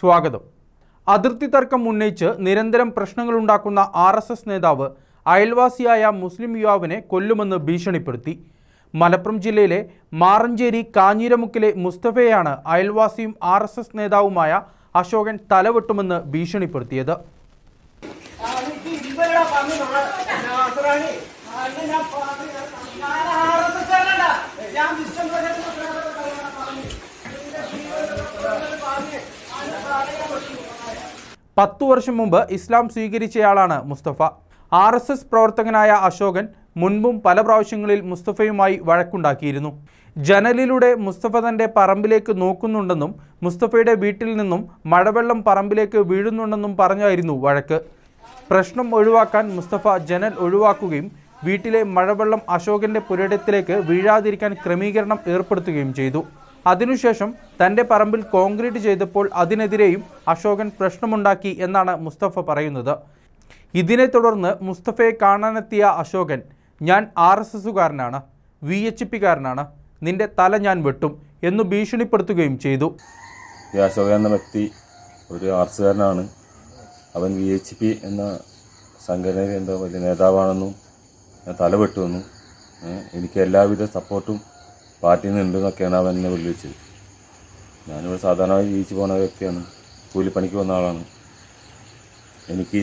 സ്വാഗതം അതിർത്തി തർക്കം ഉന്നയിച്ച് നിരന്തരം ഉണ്ടാക്കുന്ന ആർ എസ് എസ് നേതാവ് അയൽവാസിയായ മുസ്ലിം യുവാവിനെ കൊല്ലുമെന്ന് ഭീഷണിപ്പെടുത്തി മലപ്പുറം ജില്ലയിലെ മാറഞ്ചേരി കാഞ്ഞിരമുക്കിലെ മുസ്തഫയാണ് അയൽവാസിയും ആർ എസ് എസ് നേതാവുമായ അശോകൻ തലവെട്ടുമെന്ന് ഭീഷണിപ്പെടുത്തിയത് ആ പത്തു വർഷം മുമ്പ് ഇസ്ലാം സ്വീകരിച്ചയാളാണ് മുസ്തഫ ആർ എസ് എസ് പ്രവർത്തകനായ അശോകൻ മുൻപും പല പ്രാവശ്യങ്ങളിൽ മുസ്തഫയുമായി വഴക്കുണ്ടാക്കിയിരുന്നു ജനലിലൂടെ മുസ്തഫ തൻ്റെ പറമ്പിലേക്ക് നോക്കുന്നുണ്ടെന്നും മുസ്തഫയുടെ വീട്ടിൽ നിന്നും മഴവെള്ളം പറമ്പിലേക്ക് വീഴുന്നുണ്ടെന്നും പറഞ്ഞായിരുന്നു വഴക്ക് പ്രശ്നം ഒഴിവാക്കാൻ മുസ്തഫ ജനൽ ഒഴിവാക്കുകയും വീട്ടിലെ മഴവെള്ളം അശോകൻ്റെ പുരടത്തിലേക്ക് വീഴാതിരിക്കാൻ ക്രമീകരണം ഏർപ്പെടുത്തുകയും ചെയ്തു അതിനുശേഷം തൻ്റെ പറമ്പിൽ കോൺക്രീറ്റ് ചെയ്തപ്പോൾ അതിനെതിരെയും അശോകൻ പ്രശ്നമുണ്ടാക്കി എന്നാണ് മുസ്തഫ പറയുന്നത് ഇതിനെ തുടർന്ന് മുസ്തഫയെ കാണാനെത്തിയ അശോകൻ ഞാൻ ആർ എസ് എസുകാരനാണ് വി എച്ച് പിക്കാരനാണ് നിന്റെ തല ഞാൻ വെട്ടും എന്ന് ഭീഷണിപ്പെടുത്തുകയും ചെയ്തു ഈ അശോകൻ എന്ന വ്യക്തി ഒരു ആർ കാരനാണ് അവൻ വി എച്ച് പി എന്ന സംഘടനയിൽ എന്തോ വലിയ നേതാവാണെന്നും തല വെട്ടുമെന്നും എനിക്ക് എല്ലാവിധ സപ്പോർട്ടും പാർട്ടിയിൽ നിന്ന് ഉണ്ടെന്നൊക്കെയാണ് അവൻ എന്നെ വിളിച്ചത് ഞാനിവിടെ സാധാരണയായി ജീവിച്ചു പോകുന്ന വ്യക്തിയാണ് കൂലിപ്പണിക്ക് വന്ന ആളാണ് എനിക്ക്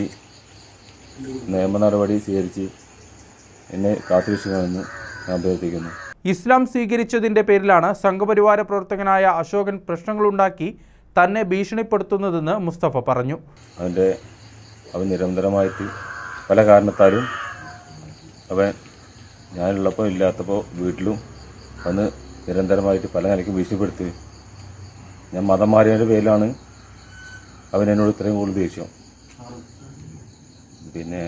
നിയമ നടപടി സ്വീകരിച്ച് എന്നെ കാത്തുരക്ഷിക്കണമെന്ന് ഞാൻ അഭ്യർത്ഥിക്കുന്നു ഇസ്ലാം സ്വീകരിച്ചതിൻ്റെ പേരിലാണ് സംഘപരിവാര പ്രവർത്തകനായ അശോകൻ പ്രശ്നങ്ങളുണ്ടാക്കി തന്നെ ഭീഷണിപ്പെടുത്തുന്നതെന്ന് മുസ്തഫ പറഞ്ഞു അവൻ്റെ അവൻ നിരന്തരമായിട്ട് പല കാരണത്താലും അവൻ ഞാനുള്ളപ്പോൾ ഇല്ലാത്തപ്പോൾ വീട്ടിലും അന്ന് നിരന്തരമായിട്ട് പല നിലയ്ക്ക് ഭീഷണിപ്പെടുത്തി ഞാൻ മതം മാറിയതിൻ്റെ പേരിലാണ് അവനെന്നോട് ഇത്രയും കൂടുതൽ ദേഷ്യം പിന്നെ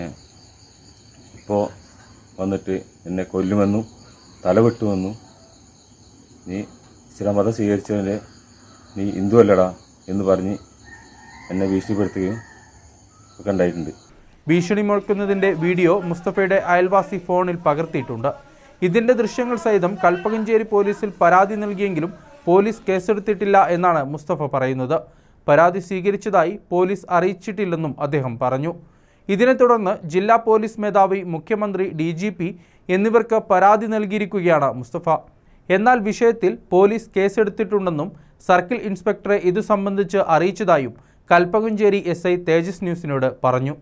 ഇപ്പോൾ വന്നിട്ട് എന്നെ കൊല്ലുമെന്നും തലവെട്ടുമെന്നും നീ ഇസ്ലാം മതം സ്വീകരിച്ചതിൻ്റെ നീ ഹിന്ദു അല്ലടാ എന്ന് പറഞ്ഞ് എന്നെ ഭീഷണിപ്പെടുത്തുകയും ഒക്കെ ഉണ്ടായിട്ടുണ്ട് ഭീഷണി മുഴക്കുന്നതിൻ്റെ വീഡിയോ മുസ്തഫയുടെ അയൽവാസി ഫോണിൽ പകർത്തിയിട്ടുണ്ട് ഇതിന്റെ ദൃശ്യങ്ങൾ സഹിതം കൽപ്പകഞ്ചേരി പോലീസിൽ പരാതി നൽകിയെങ്കിലും പോലീസ് കേസെടുത്തിട്ടില്ല എന്നാണ് മുസ്തഫ പറയുന്നത് പരാതി സ്വീകരിച്ചതായി പോലീസ് അറിയിച്ചിട്ടില്ലെന്നും അദ്ദേഹം പറഞ്ഞു ഇതിനെ തുടർന്ന് ജില്ലാ പോലീസ് മേധാവി മുഖ്യമന്ത്രി ഡി എന്നിവർക്ക് പരാതി നൽകിയിരിക്കുകയാണ് മുസ്തഫ എന്നാൽ വിഷയത്തിൽ പോലീസ് കേസെടുത്തിട്ടുണ്ടെന്നും സർക്കിൾ ഇൻസ്പെക്ടറെ ഇതു സംബന്ധിച്ച് അറിയിച്ചതായും കൽപ്പകഞ്ചേരി എസ് തേജസ് ന്യൂസിനോട് പറഞ്ഞു